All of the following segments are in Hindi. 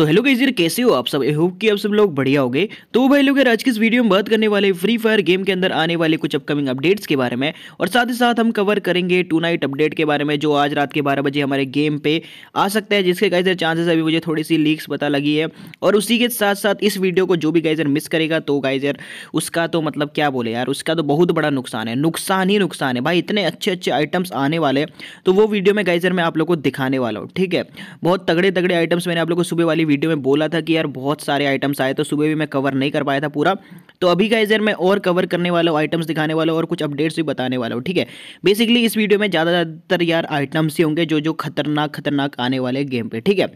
तो हेलो गाइस यार कैसे हो आप सब आई होप कि आप सब लोग बढ़िया हो गए तो भाई लोग आज की इस वीडियो में बात करने वाले फ्री फायर गेम के अंदर आने वाले कुछ अपकमिंग अपडेट्स के बारे में और साथ ही साथ हम कवर करेंगे टू नाइट अपडेट के बारे में जो आज रात के बारह बजे हमारे गेम पे आ सकता है जिसके गाइजर चांसेस अभी मुझे थोड़ी सी लीक्स पता लगी है और उसी के साथ साथ इस वीडियो को जो भी गाइजर मिस करेगा तो गाइजर उसका तो मतलब क्या बोले यार उसका तो बहुत बड़ा नुकसान है नुकसान ही नुकसान है भाई इतने अच्छे अच्छे आइटम्स आने वाले तो वो वीडियो में गाइजर मैं आप लोग को दिखाने वाला हूँ ठीक है बहुत तगड़े तगड़े आइटम्स मैंने आप लोग को सुबह वाली वीडियो में बोला था कि यार बहुत सारे आइटम्स आए तो सुबह भी मैं कवर नहीं कर पाया था पूरा तो अभी का यार मैं और कवर करने वाला हूँ आइटम्स दिखाने वाला हूँ और कुछ अपडेट्स भी बताने वाला हूँ ठीक है बेसिकली इस वीडियो में ज़्यादातर यार आइटम्स ही होंगे जो जो खतरनाक खतरनाक आने वाले गेम पे ठीक है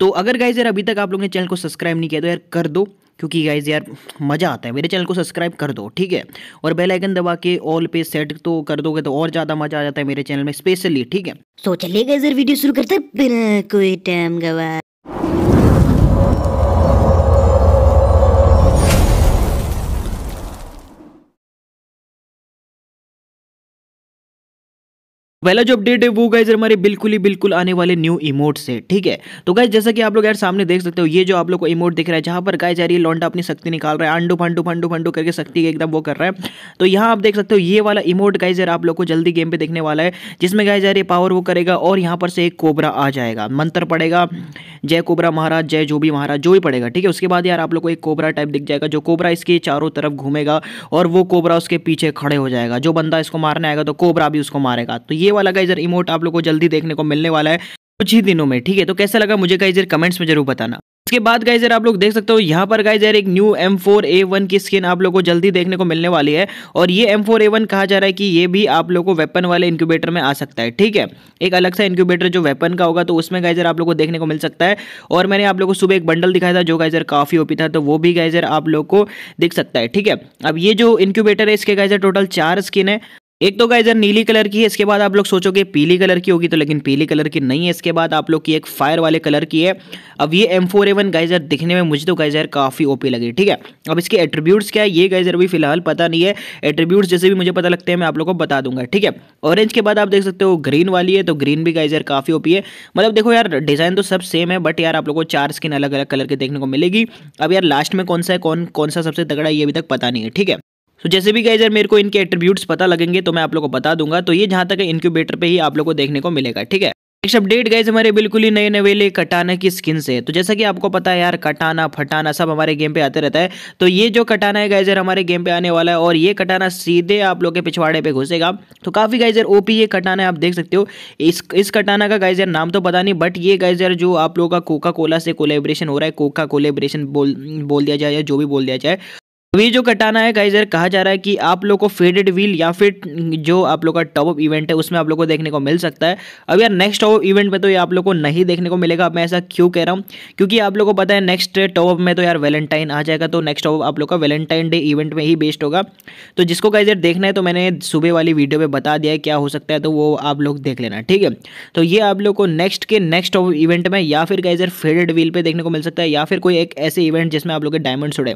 तो अगर गाइज यार अभी तक आप लोग ने चैनल को सब्सक्राइब नहीं किया तो यार कर दो क्योंकि गाइज यार मज़ा आता है मेरे चैनल को सब्सक्राइब कर दो ठीक है और बेल आइकन दबा के ऑल पे सेट तो कर दोगे तो और ज़्यादा मज़ा आ जाता है मेरे चैनल में स्पेशली ठीक है सोच चलिए गाइजर वीडियो शुरू करते बिना कोई टाइम गवा पहला जो अपडेट है वो गाइज हमारे बिल्कुल ही बिल्कुल आने वाले न्यू इमोट से ठीक है तो गाइज जैसा कि आप लोग यार सामने देख सकते हो ये जो आप लोग को इमोट दिख रहा है जहां पर गाय जा रही है लौंडा अपनी शक्ति निकाल रहा है अंडू फंडू फंडू फंडू करके शक्ति के एकदम वो कर रहा है तो यहाँ आप देख सकते हो ये वाला इमोट गाइज आप लोग को जल्दी गेम पे देखने वाला है जिसमें गाय जा रही पावर वो करेगा और यहाँ पर से एक कोबरा आ जाएगा मंत्र पड़ेगा जय कोबरा महाराज जय जो भी महाराज जो भी पड़ेगा ठीक है उसके बाद यार आप लोग को एक कोबरा टाइप दिख जाएगा जो कोबरा इसके चारों तरफ घूमेगा और वो कोबरा उसके पीछे खड़े हो जाएगा जो बंदा इसको मारने आएगा तो कोबरा भी उसको मारेगा तो ये वाला गाइजर इमोट आप लोग को जल्दी देखने को मिलने वाला है कुछ ही दिनों में ठीक है तो कैसा लगा मुझे गाइजर कमेंट्स में जरूर बताना इसके बाद गाइजर आप लोग देख सकते हो यहाँ पर गाइजर एक new M four A one की स्किन आप लोगों को जल्दी देखने को मिलने वाली है और ये एम फोर ए वन कहा जा रहा है कि ये भी आप लोगों को वेपन वाले इंक्यूबेटर में आ सकता है ठीक है एक अलग सा इंक्यूबेटर जो वेपन का होगा तो उसमें गाइजर आप लोग को देखने को मिल सकता है और मैंने आप लोग को सुबह एक बंडल दिखाया था जो गाइजर काफ़ी ओपी था तो वो भी गाइजर आप लोग को दिख सकता है ठीक है अब ये जो इंक्यूबेटर है इसके गाइजर टोटल चार स्किन है एक तो गाइजर नीली कलर की है इसके बाद आप लोग सोचोगे पीली कलर की होगी तो लेकिन पीली कलर की नहीं है इसके बाद आप लोग की एक फायर वाले कलर की है अब ये एम फोर एवन गाइजर दिखने में मुझे तो गाइजर काफ़ी ओपी लगी ठीक है अब इसके एट्रीब्यूट्स क्या है ये गाइजर भी फिलहाल पता नहीं है एट्रीब्यूट्स जैसे भी मुझे पता लगते हैं मैं आप लोग को बता दूंगा ठीक है ऑरेंज के बाद आप देख सकते हो ग्रीन वाली है तो ग्रीन भी गाइजर काफ़ी ओपी है मतलब देखो यार डिज़ाइन तो सब सेम है बट यार आप लोग को चार स्किन अलग अलग कलर के देखने को मिलेगी अब यार लास्ट में कौन सा है कौन कौन सा सबसे तगड़ा ये अभी तक पता नहीं है ठीक है तो जैसे भी गाइजर मेरे को इनके एट्रीब्यूट्स पता लगेंगे तो मैं आप लोग को बता दूंगा तो ये जहाँ तक है पर ही आप लोग को देखने को मिलेगा ठीक है नेक्स्ट अपडेट गाइज हमारे बिल्कुल ही नए नए वेले कटाना की स्किन से तो जैसा कि आपको पता है यार कटाना फटाना सब हमारे गेम पे आते रहता है तो ये जो कटाना है गाइजर हमारे गेम पे आने वाला है और ये कटाना सीधे आप लोग के पिछवाड़े पे घुसेगा तो काफ़ी गाइजर ओपी ये कटाना है आप देख सकते हो इस इस कटाना का गाइजर नाम तो पता नहीं बट ये गाइजर जो आप लोगों का कोका कोला से कोलेब्रेशन हो रहा है कोका कोलेब्रेशन बोल बोल दिया जाए या जो भी बोल दिया जाए वी तो जो कटाना है गाइजर कहा जा रहा है कि आप लोग को फेडेड व्हील या फिर जो आप लोग का टॉप अप इवेंट है उसमें आप लोग को देखने को मिल सकता है अब यार नेक्स्ट टॉप अप इवेंट में तो ये आप लोग को नहीं देखने को मिलेगा मैं ऐसा क्यों कह रहा हूँ क्योंकि आप लोग को पता है नेक्स्ट टॉप अप में तो यार वैलेंटाइन आ जाएगा तो नेक्स्ट टॉप आप लोग का वैलेंटाइन डे इवेंट में ही बेस्ट होगा तो जिसको गाइजर देखना है तो मैंने सुबह वाली वीडियो में बता दिया है क्या हो सकता है तो वो आप लोग देख लेना ठीक है तो ये आप लोग को नेक्स्ट के नेक्स्ट टॉप इवेंट में या फिर गाइजर फेडेड व्हील पर देखने को मिल सकता है या फिर कोई एक ऐसे इवेंट जिसमें आप लोग के डायमंड उड़े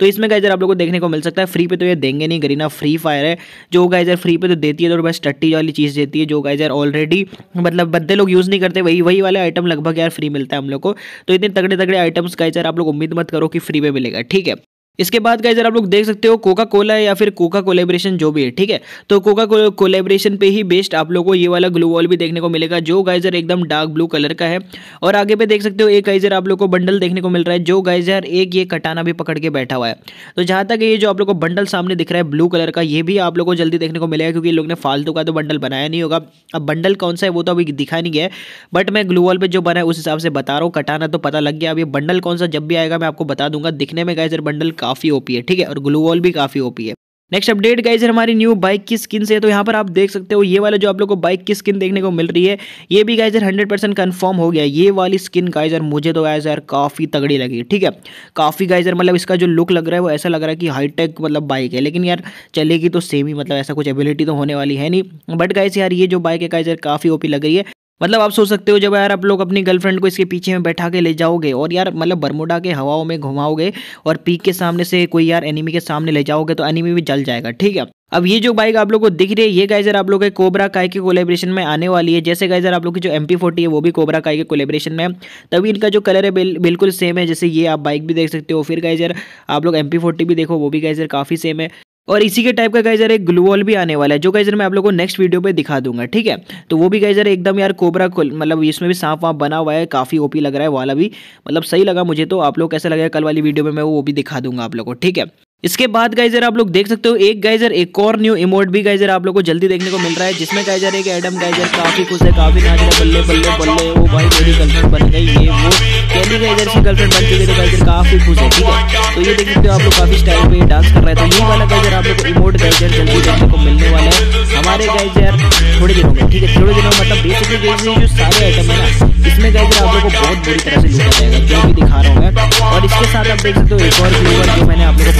तो इसमें गाइजर आप लोगों को देखने को मिल सकता है फ्री पे तो ये देंगे नहीं गरीना फ्री फायर है जो गाइजर फ्री पे तो देती है तो बस टट्टी वाली चीज़ देती है जो गाइजर ऑलरेडी मतलब बद्दे लोग यूज़ नहीं करते वही वही वाले आइटम लगभग यार फ्री मिलता है हम लोग को तो इतने तगड़े तगड़े आइटम्स गाइजर आप लोग उम्मीद मत करो कि फ्री में मिलेगा ठीक है इसके बाद गाइजर आप लोग देख सकते हो कोका कोला या फिर कोका कोलेब्रेशन जो भी है ठीक है तो कोका कोलेब्रेशन पे ही बेस्ट आप लोग को ये वाला ग्लू वॉल भी देखने को मिलेगा जो गाइजर एकदम डार्क ब्लू कलर का है और आगे पे देख सकते हो एक गाइजर आप लोग को बंडल देखने को मिल रहा है जो गाइजर एक ये कटाना भी पकड़ के बैठा हुआ है तो जहाँ तक ये जो आप लोग को बंडल सामने दिख रहा है ब्लू कलर का ये भी आप लोग को जल्दी देखने को मिलेगा क्योंकि लोग ने फालतू का तो बंडल बनाया नहीं होगा अब बंडल कौन सा है वो तो अभी दिखा नहीं गया बट मैं ग्लू वॉल पर जो बना है उस हिसाब से बता रहा हूँ कटाना तो पता लग गया अब ये बंडल कौन सा जब भी आएगा मैं आपको बता दूंगा दिखने में गाइजर बंडल काफ़ी ओपी है ठीक है और ग्लू वॉल भी काफ़ी ओपी है नेक्स्ट अपडेट गाइज हमारी न्यू बाइक की स्किन से तो यहाँ पर आप देख सकते हो ये वाला जो आप लोग को बाइक की स्किन देखने को मिल रही है ये भी गाइजर हंड्रेड परसेंट कन्फर्म हो गया ये वाली स्किन गाइजर मुझे तो गाइजर काफ़ी तगड़ी लगी ठीक है काफ़ी गाइजर मतलब इसका जो लुक लग रहा है वो ऐसा लग रहा है कि हाईटेक मतलब बाइक है लेकिन यार चलेगी तो सेम ही मतलब ऐसा कुछ एबिलिटी तो होने वाली है नहीं बट गाइज यार ये जो बाइक है गाइजर काफ़ी ओपी लग रही है मतलब आप सोच सकते हो जब यार आप लोग अपनी गर्लफ्रेंड को इसके पीछे में बैठा के ले जाओगे और यार मतलब बरमोडा के हवाओं में घुमाओगे और पीक के सामने से कोई यार एनिमी के सामने ले जाओगे तो एनिमी भी जल जाएगा ठीक है अब ये जो बाइक आप लोगों को दिख रही है ये गाइजर आप लोग के कोबरा काय के कोलेब्रेशन में आने वाली है जैसे गाइजर आप लोग की जो एम फोर्टी है वो भी कोबरा काय के कोलेब्रेशन में तभी इनका जो कलर है बिल्कुल सेम है जैसे ये आप बाइक भी देख सकते हो फिर गाइजर आप लोग एम फोर्टी भी देखो वो भी गाइजर काफ़ी सेम है और इसी के टाइप का गाइजर एक वॉल भी आने वाला है जो गाइजर मैं आप लोगों को नेक्स्ट वीडियो पे दिखा दूंगा ठीक है तो वो भी गाइजर एकदम यार कोबरा मतलब इसमें भी सांप वाप बना हुआ है काफ़ी ओपी लग रहा है वाला भी मतलब सही लगा मुझे तो आप लोग कैसे लगेगा कल वाली वीडियो में मैं वो भी दिखा दूंगा आप लोग को ठीक है इसके बाद गाइजर आप लोग देख सकते हो एक गाइजर एक और न्यू इमोट भी गाइजर आप लोग को जल्दी देखने को मिल रहा है जिसमें गाइजर एक एडम गाइजर काफी खुश है काफी नाच रहे बल्ले बल्ले बल्ले वो भाई मेरी गर्लफ्रेंड बन गई ये वो कैली गाइजर से गर्लफ्रेंड बन चुकी है गाइजर काफी खुश है ठीक है तो ये देख सकते हो आप लोग काफी स्टाइल पे डांस कर रहे थे तो ये वाला गाइजर आप लोग को इमोट गाइजर जल्दी देखने को मिलने वाला है हमारे गाइजर थोड़े दिनों में ठीक है थोड़े दिनों मतलब बेसिकली गाइजर जो सारे आइटम है ना इसमें गाइजर आप लोग को बहुत बुरी तरह से लूटा जाएगा जो भी दिखा रहा हूँ मैं और इसके साथ आप देख सकते हो एक और जो मैंने आप लोग को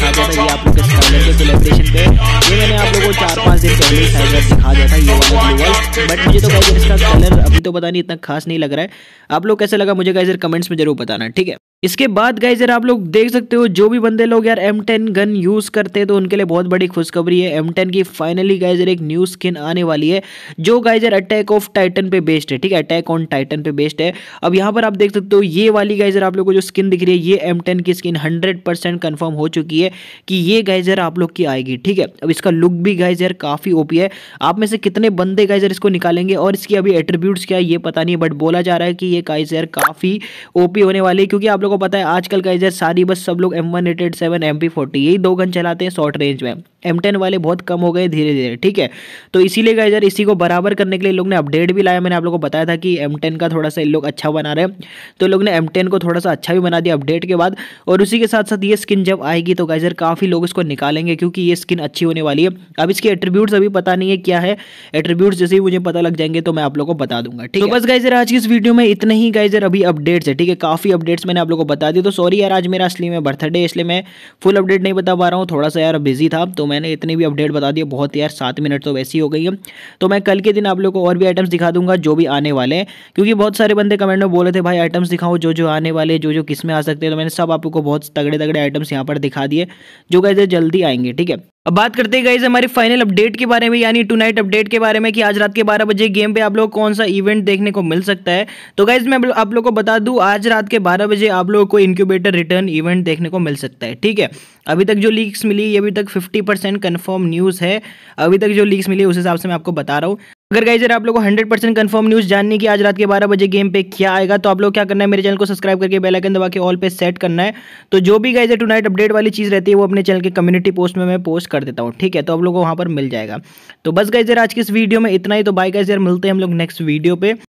दिखा दिया था ये आप लोग के स्टाइलर के सेलिब्रेशन पे ये मैंने आप लोगों को चार पांच दिन पहले स्टाइलर दिखा दिया था ये वाला ब्लू वाल बट मुझे तो गाइजर इसका कलर अभी तो पता नहीं इतना खास नहीं लग रहा है आप लोग कैसे लगा मुझे गाइजर कमेंट्स में जरूर बताना ठीक है इसके बाद गाइज यार आप लोग देख सकते हो जो भी बंदे लोग यार एम टेन गन यूज करते हैं तो उनके लिए बहुत बड़ी खुशखबरी है एम टेन की फाइनली गाइजर एक न्यू स्किन आने वाली है जो गाइजर अटैक ऑफ टाइटन पे बेस्ड है ठीक है अटैक ऑन टाइटन पे बेस्ड है अब यहाँ पर आप देख सकते हो ये वाली गाइजर आप लोग को जो स्किन दिख रही है ये एम टेन की स्किन हंड्रेड परसेंट कन्फर्म हो चुकी है कि ये गाइजर आप लोग की आएगी ठीक है अब इसका लुक भी गाइजर काफी ओपी है आप में से कितने बंदे गाइजर इसको निकालेंगे और इसकी अभी एट्रीब्यूट क्या है ये पता नहीं बट बोला जा रहा है कि ये गाइजर काफी ओपी होने वाली है क्योंकि आप लोग लोगों को पता है आजकल का इधर सारी बस सब लोग M one eight eight seven M P forty यही दो गन चलाते हैं शॉर्ट रेंज में एम टेन वाले बहुत कम हो गए धीरे धीरे ठीक है तो इसीलिए का इधर इसी को बराबर करने के लिए लोग ने अपडेट भी लाया मैंने आप लोगों को बताया था कि एम टेन का थोड़ा सा इन लोग अच्छा बना रहे तो लोग ने एम टेन को थोड़ा सा अच्छा भी बना दिया अपडेट के बाद और उसी के साथ साथ ये स्किन जब आएगी तो गाइजर काफ़ी लोग इसको निकालेंगे क्योंकि ये स्किन अच्छी होने वाली है अब इसके एट्रीब्यूट्स अभी पता नहीं है क्या है एट्रीब्यूट्स जैसे ही मुझे पता लग जाएंगे तो मैं आप लोग को बता दूंगा ठीक तो है बस गाइजर आज की इस वीडियो में इतना ही गाइजर अभी अपडेट्स है ठीक है काफ़ी अपडेट्स मैंने आप लोग को बता दी तो सॉरी यार आज मेरा असली में बर्थडे इसलिए मैं फुल अपडेट नहीं बता पा रहा हूँ थोड़ा सा यार बिजी था तो मैंने इतनी भी अपडेट बता दी बहुत यार सात मिनट तो वैसी हो गई है तो मैं कल के दिन आप लोग को और भी आइटम्स दिखा दूंगा जो भी आने वाले हैं क्योंकि बहुत सारे बंदे कमेंट में बोले थे भाई आइटम्स दिखाओ जो जो आने वाले जो जो किस में आ सकते हैं तो मैंने सब आपको बहुत तगड़े तगड़े आइटम्स यहाँ पर दिखा दिए जो कहते जल्दी आएंगे ठीक है अब बात करते हैं गाइज हमारे फाइनल अपडेट के बारे में यानी टू नाइट अपडेट के बारे में कि आज रात के 12 बजे गेम पे आप लोग कौन सा इवेंट देखने को मिल सकता है तो गाइज मैं आप लोग को बता दूं आज रात के 12 बजे आप लोगों को इंक्यूबेटर रिटर्न इवेंट देखने को मिल सकता है ठीक है अभी तक जो लीक्स मिली अभी तक फिफ्टी परसेंट कन्फर्म न्यूज़ है अभी तक जो लीक्स मिली उस हिसाब से मैं आपको बता रहा हूँ अगर गाइज आप लोगों को हंड्रेड परसेंट कन्फर्म न्यूज़ जाननी की आज रात के बारह बजे गेम पे क्या आएगा तो आप लोग क्या करना है मेरे चैनल को सब्सक्राइब करके बेल आइकन दबा के ऑल पे सेट करना है तो जो भी गाइज नाइट अपडेट वाली चीज़ रहती है वो अपने चैनल के कम्युनिटी पोस्ट में मैं पोस्ट कर देता हूँ ठीक है तो आप लोग को वहाँ पर मिल जाएगा तो बस गाइजर आज की इस वीडियो में इतना ही तो बाई गाइजर मिलते हैं हम लोग नेक्स्ट वीडियो पे